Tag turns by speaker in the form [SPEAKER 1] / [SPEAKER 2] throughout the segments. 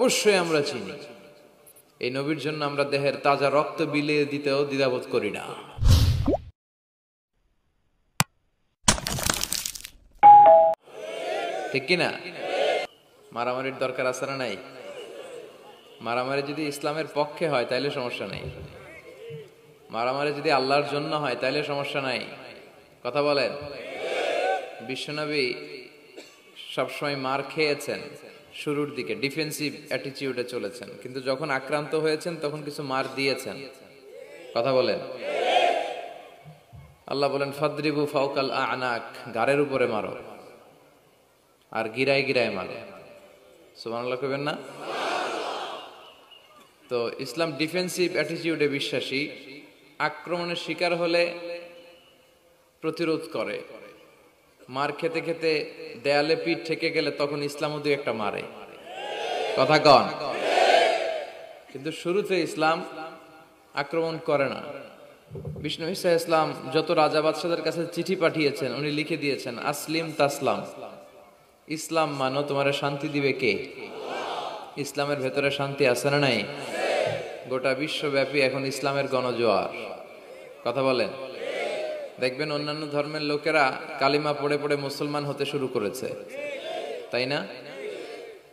[SPEAKER 1] অবশ্যই আমরা চিনি এই নবীর জন্য আমরা দেহের তাজা রক্ত বিলিয়ে দিতেও দ্বিধাবোধ করি না ঠিক কিনা মারামারির দরকার আছে না নাই মারামারি যদি ইসলামের পক্ষে হয় তাইলে সমস্যা নাই মারামারি যদি আল্লাহর জন্য হয় তাইলে সমস্যা নাই কথা বলেন বিশ্বনবী সবসময় মার খেয়েছেন শুরুর দিকে ডিফেন্সিভ অ্যাটিচিউডে চলেছেন কিন্তু যখন আক্রান্ত হয়েছেন তখন কিছু মার দিয়েছেন কথা বলেন আল্লাহ বলেন ফদ্রিবু ফাউকাল আনাক গাড়ের উপরে মারো আর গিরায় গিরায় মারো আল্লাহ কবেন না তো ইসলাম ডিফেন্সিভ অ্যাটিচিউডে বিশ্বাসী আক্রমণের শিকার হলে প্রতিরোধ করে মার খেতে খেতে দেয়ালে পিঠ ঠেকে গেলে তখন ইসলামও দুই একটা মারে কথা কন কিন্তু শুরুতে ইসলাম আক্রমণ করে না বিষ্ণু ইসা ইসলাম যত রাজা বাদশাদের কাছে চিঠি পাঠিয়েছেন উনি লিখে দিয়েছেন আসলিম তাসলাম ইসলাম মানো তোমার শান্তি দিবে কে ইসলামের ভেতরে শান্তি আছে না নাই গোটা বিশ্বব্যাপী এখন ইসলামের গণজোয়ার কথা বলেন দেখবেন অন্যান্য ধর্মের লোকেরা কালিমা পড়ে পড়ে মুসলমান হতে শুরু করেছে তাই না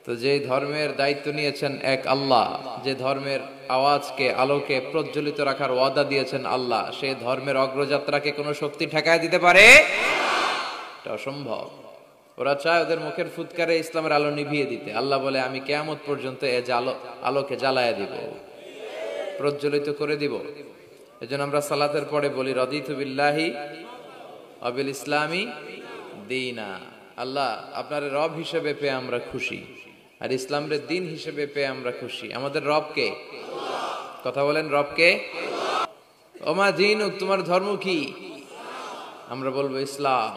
[SPEAKER 1] তো যে ধর্মের দায়িত্ব নিয়েছেন এক আল্লাহ যে ধর্মের আওয়াজকে আলোকে প্রজ্বলিত রাখার ওয়াদা দিয়েছেন আল্লাহ সেই ধর্মের অগ্রযাত্রাকে কোনো শক্তি ঠেকায় দিতে পারে এটা অসম্ভব ওরা চায় ওদের মুখের ফুৎকারে ইসলামের আলো নিভিয়ে দিতে আল্লাহ বলে আমি কেয়ামত পর্যন্ত এ আলো আলোকে জ্বালায় দিব প্রজ্বলিত করে দিব এজন্য আমরা সালাতের পরে বলি রদিত বিল্লাহি অবিল ইসলামী দিনা আল্লাহ আপনার রব হিসেবে পেয়ে আমরা খুশি আর ইসলামের দিন হিসেবে পেয়ে আমরা খুশি আমাদের রবকে কথা বলেন রবকে ওমা দিন তোমার ধর্ম কি আমরা বলবো ইসলাম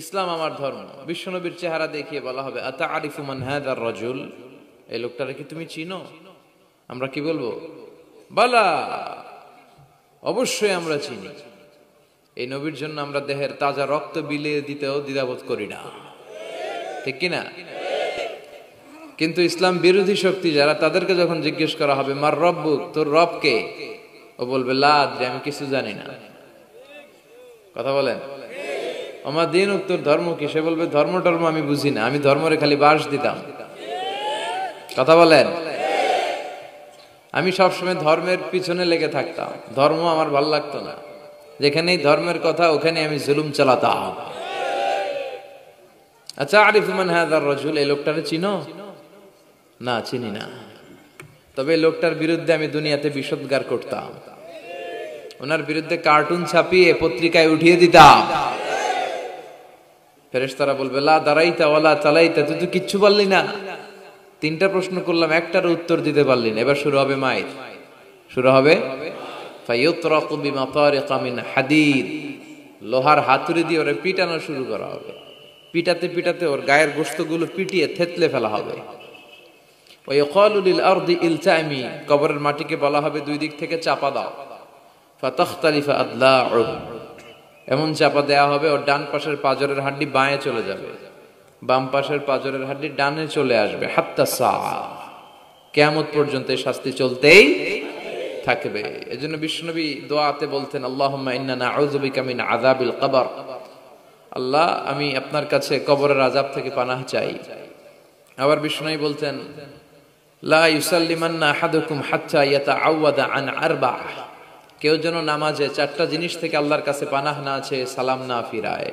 [SPEAKER 1] ইসলাম আমার ধর্ম বিশ্বনবীর চেহারা দেখিয়ে বলা হবে আতা আরিফুমান হ্যাদার রজুল এই লোকটারে কি তুমি চিনো আমরা কি বলবো বলা অবশ্যই আমরা চিনি এই নবীর জন্য আমরা দেহের তাজা রক্ত বিলিয়ে দিতেও দ্বিধাবোধ করি না ঠিক কিনা কিন্তু ইসলাম বিরোধী শক্তি যারা তাদেরকে যখন জিজ্ঞেস করা হবে মার রব্বুক তোর রবকে ও বলবে লাদ যে আমি কিছু জানি না কথা বলেন আমার দিন তোর ধর্ম কি সে বলবে ধর্ম টর্ম আমি বুঝি না আমি ধর্মরে খালি বাস দিতাম কথা বলেন আমি সবসময় ধর্মের পিছনে লেগে থাকতাম ধর্ম আমার ভাল লাগতো না যেখানেই ধর্মের কথা ওখানে আমি জুলুম চালাতাম আচ্ছা মান হায়দার রজুল এই লোকটারে চিনো না চিনি না তবে লোকটার বিরুদ্ধে আমি দুনিয়াতে বিষদগার করতাম ওনার বিরুদ্ধে কার্টুন ছাপিয়ে পত্রিকায় উঠিয়ে দিতাম ফেরেস তারা বলবে লা দাঁড়াইতা ওলা চালাইতা তুই তো কিচ্ছু বললি না তিনটা প্রশ্ন করলাম একটার উত্তর দিতে পারলেন এবার শুরু হবে মায়ের শুরু হবে হাদিদ লোহার হাতুড়ি দিয়ে ওরে পিটানো শুরু করা হবে পিটাতে পিটাতে ওর গায়ের গোস্তগুলো পিটিয়ে থেতলে ফেলা হবে কবরের মাটিকে বলা হবে দুই দিক থেকে চাপা দাও এমন চাপা দেয়া হবে ওর ডান পাশের পাজরের হাড্ডি বাঁয়ে চলে যাবে বাম পাশের পাঁচরের হাড্ডি ডানে চলে আসবে হাত্তা সা কেমত পর্যন্ত শাস্তি চলতেই থাকবে এই জন্য বিষ্ণুনবী দোয়াতে বলতেন আল্লাহ আজাবিল কবর আল্লাহ আমি আপনার কাছে কবরের আজাব থেকে পানাহ চাই আবার বিষ্ণুই বলতেন লা ইয়াতা আন আরবা কেউ যেন নামাজে চারটা জিনিস থেকে আল্লাহর কাছে পানাহ না আছে সালাম না ফিরায়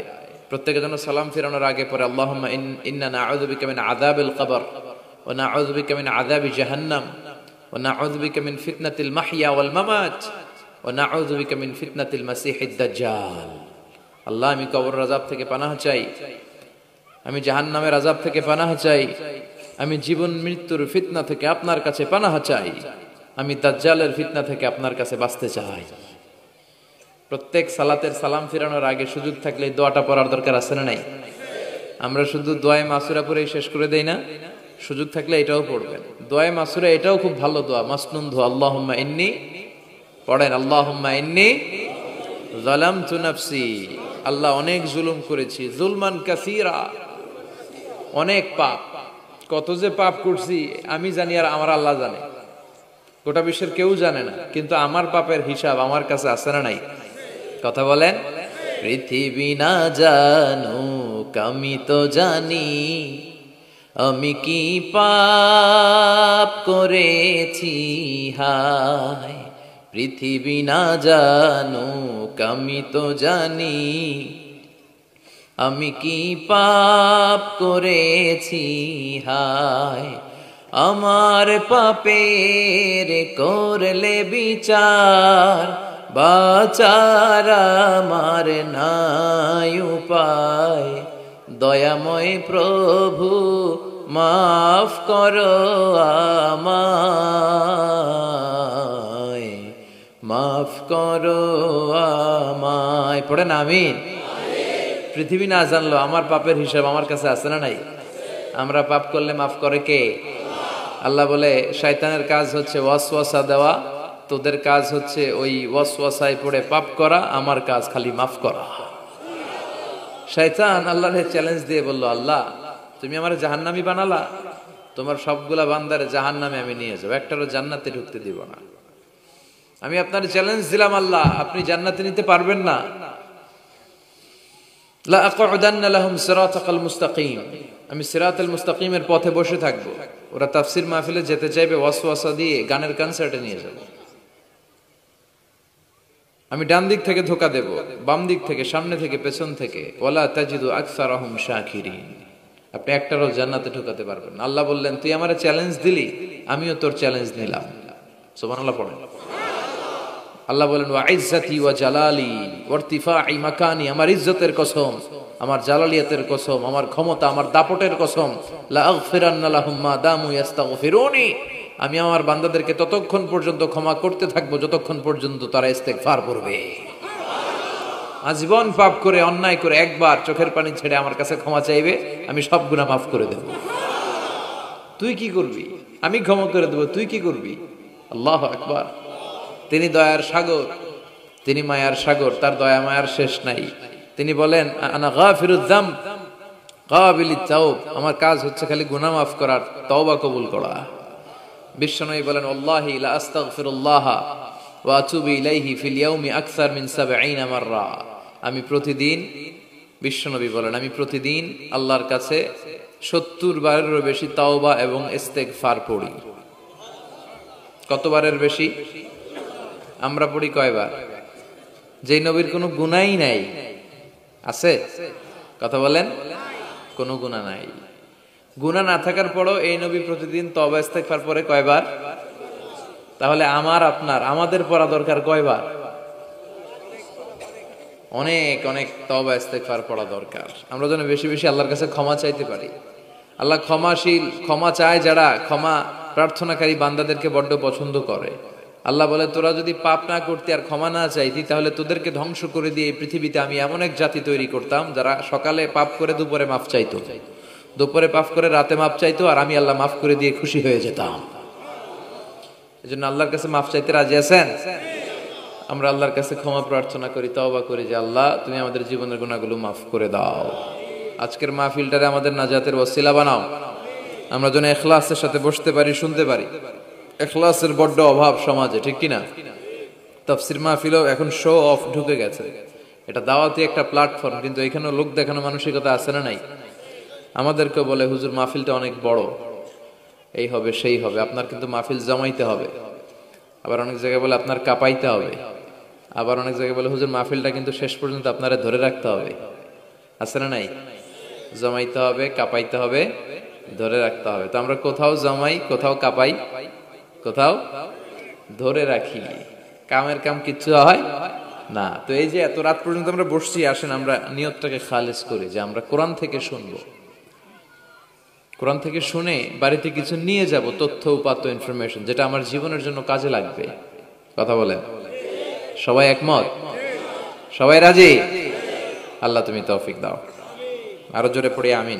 [SPEAKER 1] প্রত্যেকের জন্য সালাম ফেরানোর আগে পরে আল্লাহ ইন্না না আউদুবি কামিন আদাব আল কবর ও না আউদুবি কামিন আদাবি জাহান্নাম ও না আউদুবি কামিন ফিতনাতিল মাহিয়া ওয়াল ও না আউদুবি কামিন ফিতনাতিল মাসিহিদ আল্লাহ আমি কবর রাজাব থেকে পানাহ চাই আমি জাহান্নামের আজাব থেকে পানাহ চাই আমি জীবন মৃত্যুর ফিতনা থেকে আপনার কাছে পানাহ চাই আমি দাজ্জালের ফিতনা থেকে আপনার কাছে বাঁচতে চাই প্রত্যেক সালাতের সালাম ফিরানোর আগে সুযোগ থাকলে দোয়াটা পড়ার দরকার আছে না নাই আমরা শুধু দোয়ায় মাসুরা পরে শেষ করে দেই না সুযোগ থাকলে এটাও পড়বেন দোয়ায় মাসুরা এটাও খুব ভালো দোয়া মাসনুন ধোয়া আল্লাহ ইন্নি পড়েন আল্লাহ ইন্নি জালাম তুনাফসি আল্লাহ অনেক জুলুম করেছি জুলমান কাসিরা অনেক পাপ কত যে পাপ করছি আমি জানি আর আমার আল্লাহ জানে গোটা বিশ্বের কেউ জানে না কিন্তু আমার পাপের হিসাব আমার কাছে আছে না নাই কথা বলেন পৃথিবী না জানু আমি তো জানি আমি কি পাপ করেছি হায় পৃথিবী না জানু আমি তো জানি আমি কি পাপ করেছি হায় আমার পাপের করলে বিচার বাচারা মার নাই উপায় দয়াময় প্রভু মাফ কর আমায় মাফ কর আমায় পড়েন আমি পৃথিবী না জানলো আমার পাপের হিসাব আমার কাছে আছে না নাই আমরা পাপ করলে মাফ করে কে আল্লাহ বলে শয়তানের কাজ হচ্ছে ওয়াসা দেওয়া তোদের কাজ হচ্ছে ওই ওয়াসওয়াসায় পড়ে পাপ করা আমার কাজ খালি মাফ করা শয়তান আল্লাহরে চ্যালেঞ্জ দিয়ে বলল আল্লাহ তুমি আমার জাহান্নামি বানালা তোমার সবগুলা বান্দারে জাহান্নামে আমি নিয়ে যাবো একটারও জান্নাতে ঢুকতে দিব না আমি আপনার চ্যালেঞ্জ দিলাম আল্লাহ আপনি জান্নাতে নিতে পারবেন না মুস্তাকিম আমি সিরাত মুস্তাকিমের পথে বসে থাকবো ওরা তাফসির মাহফিলে যেতে চাইবে ওয়াসওয়াসা দিয়ে গানের কনসার্টে নিয়ে যাবো আমি ডান দিক থেকে ধোকা দেব বাম দিক থেকে সামনে থেকে পেছন থেকে ওলা তাজিদু আকসার আহম শাহির আপনি একটারও জান্নাতে ঢোকাতে পারবেন আল্লাহ বললেন তুই আমার চ্যালেঞ্জ দিলি আমিও তোর চ্যালেঞ্জ নিলাম সোমান আল্লাহ পড়েন আল্লাহ বলেন ওয়া ইজ্জাতি ওয়া জালালি ওয়ার্তিফা ই মাকানি আমার ইজ্জতের কসম আমার জালালিয়াতের কসম আমার ক্ষমতা আমার দাপটের কসম লা আগফিরান্না লাহুম মা দামু ইয়াস্তাগফিরুনি আমি আমার বান্দাদেরকে ততক্ষণ পর্যন্ত ক্ষমা করতে থাকবো যতক্ষণ পর্যন্ত তারা ইস্তেক ফার করবে আজীবন পাপ করে অন্যায় করে একবার চোখের পানি ছেড়ে আমার কাছে ক্ষমা চাইবে আমি সব গুণা মাফ করে দেব তুই কি করবি আমি ক্ষমা করে দেবো তুই কি করবি আল্লাহ একবার তিনি দয়ার সাগর তিনি মায়ার সাগর তার দয়া মায়ার শেষ নাই তিনি বলেন আনা গা ফিরুদ্দাম গা বিলি চাও আমার কাজ হচ্ছে খালি গুনা মাফ করার তওবা কবুল করা বিশ্বনবী বলেন আল্লাহ লা আস্তাগফিরুল্লাহ ওয়া আতুবু ইলাইহি ফিল ইয়াউমি আকসার মিন 70 মাররা আমি প্রতিদিন বিশ্বনবী বলেন আমি প্রতিদিন আল্লাহর কাছে 70 বারেরও বেশি তাওবা এবং ইস্তেগফার পড়ি কতবারের বেশি আমরা পড়ি কয়বার যেই নবীর কোনো গুণাই নাই আছে কথা বলেন কোনো গুনা নাই গুণা না থাকার পরও এই নবী প্রতিদিন তবা ইস্তেকফার পরে কয়বার তাহলে আমার আপনার আমাদের পড়া দরকার কয়বার অনেক অনেক তবা ইস্তেকফার পড়া দরকার আমরা যেন বেশি বেশি আল্লাহর কাছে ক্ষমা চাইতে পারি আল্লাহ ক্ষমাশীল ক্ষমা চায় যারা ক্ষমা প্রার্থনাকারী বান্দাদেরকে বড্ড পছন্দ করে আল্লাহ বলে তোরা যদি পাপ না করতে আর ক্ষমা না চাইতি তাহলে তোদেরকে ধ্বংস করে দিয়ে এই পৃথিবীতে আমি এমন এক জাতি তৈরি করতাম যারা সকালে পাপ করে দুপুরে মাফ চাইতো দুপুরে পাফ করে রাতে মাফ চাইতো আর আমি আল্লাহ মাফ করে দিয়ে খুশি হয়ে যেতাম এই জন্য আল্লাহর কাছে মাফ চাইতে রাজি আছেন আমরা আল্লাহর কাছে ক্ষমা প্রার্থনা করি তওবা করি যে আল্লাহ তুমি আমাদের জীবনের গুণাগুলো মাফ করে দাও আজকের মাহফিলটারে আমাদের নাজাতের ওসিলা বানাও আমরা যেন এখলাসের সাথে বসতে পারি শুনতে পারি এখলাসের বড্ড অভাব সমাজে ঠিক কিনা তফসির মাহফিলও এখন শো অফ ঢুকে গেছে এটা দাওয়াতি একটা প্ল্যাটফর্ম কিন্তু এখানে লোক দেখানো মানসিকতা আছে না নাই আমাদেরকে বলে হুজুর মাহফিলটা অনেক বড় এই হবে সেই হবে আপনার কিন্তু মাহফিল জমাইতে হবে আবার অনেক জায়গায় বলে আপনার কাপাইতে হবে আবার অনেক জায়গায় বলে হুজুর মাহফিলটা কিন্তু শেষ পর্যন্ত আপনারা ধরে রাখতে হবে আছে না নাই জমাইতে হবে কাপাইতে হবে ধরে রাখতে হবে তো আমরা কোথাও জমাই কোথাও কাপাই কোথাও ধরে রাখি কামের কাম কিচ্ছু হয় না তো এই যে এত রাত পর্যন্ত আমরা বসছি আসেন আমরা নিয়তটাকে খালেজ করি যে আমরা কোরআন থেকে শুনবো কোরআন থেকে শুনে বাড়িতে কিছু নিয়ে যাব তথ্য উপাত্ত ইনফরমেশন যেটা আমার জীবনের জন্য কাজে লাগবে কথা বলেন সবাই একমত সবাই রাজি আল্লাহ তুমি তৌফিক দাও আরো জোরে পড়ে আমিন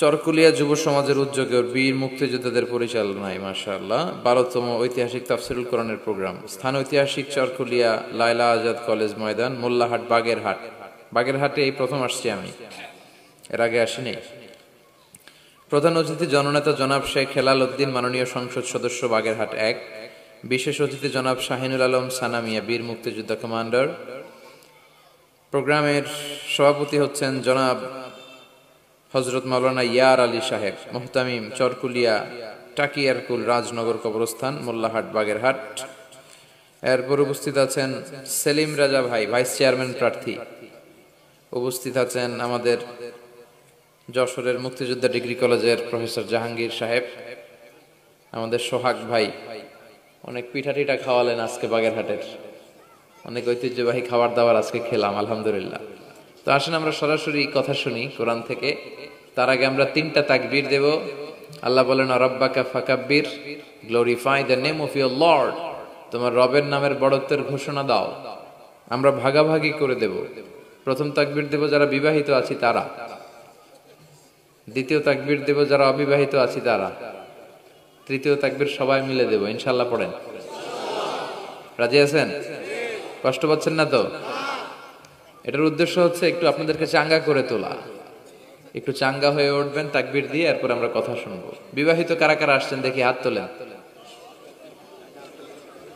[SPEAKER 1] চরকুলিয়া যুব সমাজের উদ্যোগে বীর মুক্তিযোদ্ধাদের পরিচালনায় মাশাআল্লাহ বারোতম ঐতিহাসিক তাফসিরুল কোরআনের প্রোগ্রাম স্থান ঐতিহাসিক চরকুলিয়া লায়লা আজাদ কলেজ ময়দান মোল্লাহাট বাগেরহাট বাগেরহাটে এই প্রথম আসছি আমি এর আগে আসিনি প্রধান অতিথি জননেতা জনাব শেখ হেলাল উদ্দিন মাননীয় সংসদ সদস্য বাগেরহাট এক বিশেষ অতিথি জনাব শাহিনুল আলম সানামিয়া বীর মুক্তিযুদ্ধ কমান্ডার প্রোগ্রামের সভাপতি হচ্ছেন জনাব হজরত মাওলানা ইয়ার আলী সাহেব মোহতামিম চরকুলিয়া টাকিয়ারকুল রাজনগর কবরস্থান মোল্লাহাট বাগেরহাট এরপর উপস্থিত আছেন সেলিম রাজা ভাই ভাইস চেয়ারম্যান প্রার্থী উপস্থিত আছেন আমাদের যশোরের মুক্তিযোদ্ধা ডিগ্রি কলেজের প্রফেসর জাহাঙ্গীর সাহেব আমাদের সোহাগ ভাই অনেক পিঠাটিটা খাওয়ালেন আজকে বাগেরহাটের অনেক ঐতিহ্যবাহী খাবার দাবার আজকে খেলাম আলহামদুলিল্লাহ তো আসেন আমরা সরাসরি কথা শুনি কোরআন থেকে তার আগে আমরা তিনটা তাকবীর দেব আল্লাহ বলেন অরব্বাকা ফাকাব্বির glorify the name of your lord তোমার রবের নামের বড়ত্বের ঘোষণা দাও আমরা ভাগাভাগি করে দেব প্রথম তাকবীর দেব যারা বিবাহিত আছি তারা দ্বিতীয় তাকবির দেব যারা অবিবাহিত আছি তারা তৃতীয় তাকবির সবাই মিলে দেব ইনশাল্লাহ পড়েন রাজি আছেন কষ্ট পাচ্ছেন না তো এটার উদ্দেশ্য হচ্ছে একটু আপনাদেরকে চাঙ্গা করে তোলা একটু চাঙ্গা হয়ে উঠবেন তাকবির দিয়ে এরপর আমরা কথা শুনবো বিবাহিত কারা কারা আসছেন দেখি হাত তোলেন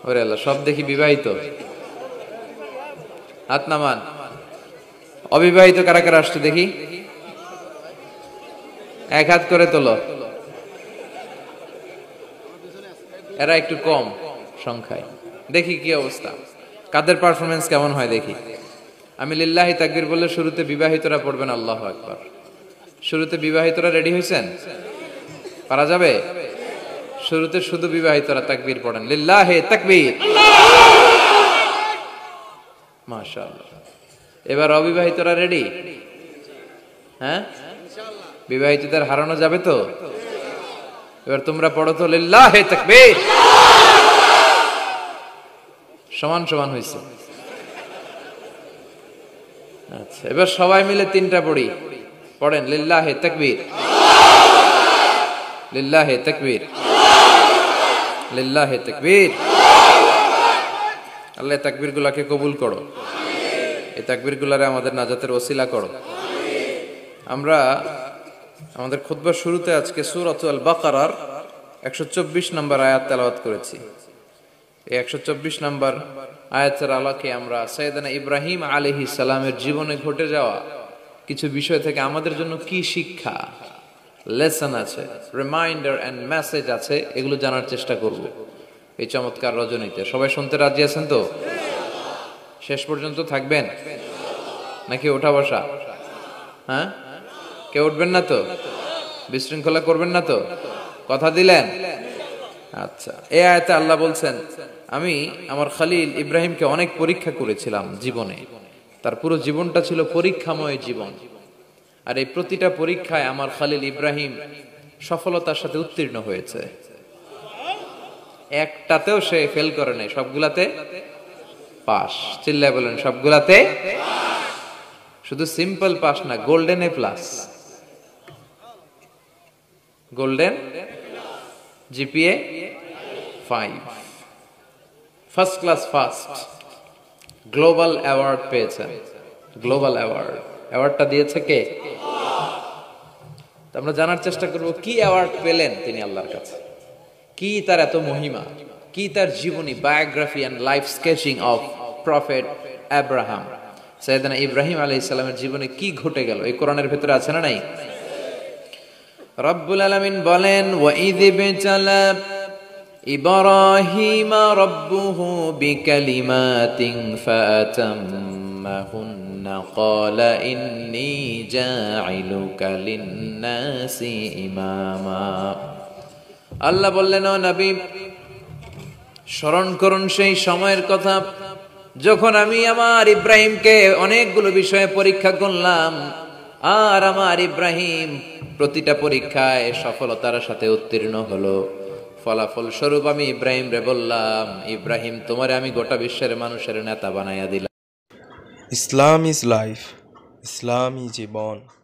[SPEAKER 1] ওরে আল্লাহ সব দেখি বিবাহিত হাত নামান অবিবাহিত কারা কারা আসছে দেখি
[SPEAKER 2] এক হাত করে তোলো
[SPEAKER 1] এরা একটু কম সংখ্যায় দেখি কি অবস্থা কাদের পারফরমেন্স কেমন হয় দেখি আমি লিল্লাহি তাকবির বললে শুরুতে বিবাহিতরা পড়বেন আল্লাহ একবার শুরুতে বিবাহিতরা রেডি হয়েছেন পারা যাবে শুরুতে শুধু বিবাহিতরা তাকবির পড়েন লিল্লাহে তাকবির মাশাআল্লাহ এবার অবিবাহিতরা রেডি হ্যাঁ বিবাহিতদের হারানো যাবে তো এবার তোমরা পড়ো তো লিল্লাহে সমান সমান হয়েছে আচ্ছা এবার সবাই মিলে তিনটা পড়ি পড়েন লিল্লাহে তাকবীর লিল্লাহে তাকবীর লিল্লাহে তকবীর আল্লাহ তাকবীর গুলাকে কবুল করো এই তাকবীর গুলারে আমাদের নাজাতের ওসিলা করো আমরা আমাদের খুদ্বার শুরুতে আজকে সুরাত আল বাকারার একশো চব্বিশ নম্বর আয়াত তেলাওয়াত করেছি এই একশো চব্বিশ নম্বর আয়াতের আলাকে আমরা সৈয়দানা ইব্রাহিম আলহি সালামের জীবনে ঘটে যাওয়া কিছু বিষয় থেকে আমাদের জন্য কি শিক্ষা লেসন আছে রিমাইন্ডার অ্যান্ড মেসেজ আছে এগুলো জানার চেষ্টা করব এই চমৎকার রজনীতে সবাই শুনতে রাজি আছেন তো শেষ পর্যন্ত থাকবেন নাকি ওঠা বসা হ্যাঁ কেউ উঠবেন না তো বিশৃঙ্খলা করবেন না তো কথা দিলেন আচ্ছা এ আয়তে আল্লাহ বলছেন আমি আমার খালিল ইব্রাহিমকে অনেক পরীক্ষা করেছিলাম জীবনে তার পুরো জীবনটা ছিল পরীক্ষাময় জীবন আর এই প্রতিটা পরীক্ষায় আমার খালিল ইব্রাহিম সফলতার সাথে উত্তীর্ণ হয়েছে একটাতেও সে ফেল করে নাই সবগুলাতে পাস চিল্লায় বলেন সবগুলাতে শুধু সিম্পল পাস না golden A plus golden GPA five first class first global award পেয়েছেন গ্লোবাল অ্যাওয়ার্ড অ্যাওয়ার্ডটা দিয়েছে কে আমরা জানার চেষ্টা করব কি অ্যাওয়ার্ড পেলেন তিনি আল্লাহর কাছে কি তার এত মহিমা কি তার জীবনী biography and life sketching of prophet Abraham সৈয়দানা ইব্রাহিম আলহিসের জীবনে কি ঘটে গেল এই কোরআনের ভেতরে আছে না নাই রব্বুল আলমিন বলেন ওয়াইদিবে চালা ইব্রাহিম রব্বুহু বিকালিমাতিন فأتمهن قال إني جاعلك للناس ইমামা আল্লাহ বললেন ও নবী স্মরণ করুন সেই সময়ের কথা যখন আমি আমার ইব্রাহিমকে অনেকগুলো বিষয়ে পরীক্ষা করলাম আর আমার ইব্রাহিম প্রতিটা পরীক্ষায় সফলতার সাথে উত্তীর্ণ হলো ফলাফল স্বরূপ আমি ইব্রাহিম রে বললাম ইব্রাহিম তোমারে আমি গোটা বিশ্বের মানুষের নেতা বানাইয়া দিলাম ইসলাম ইজ লাইফ ইসলামই জীবন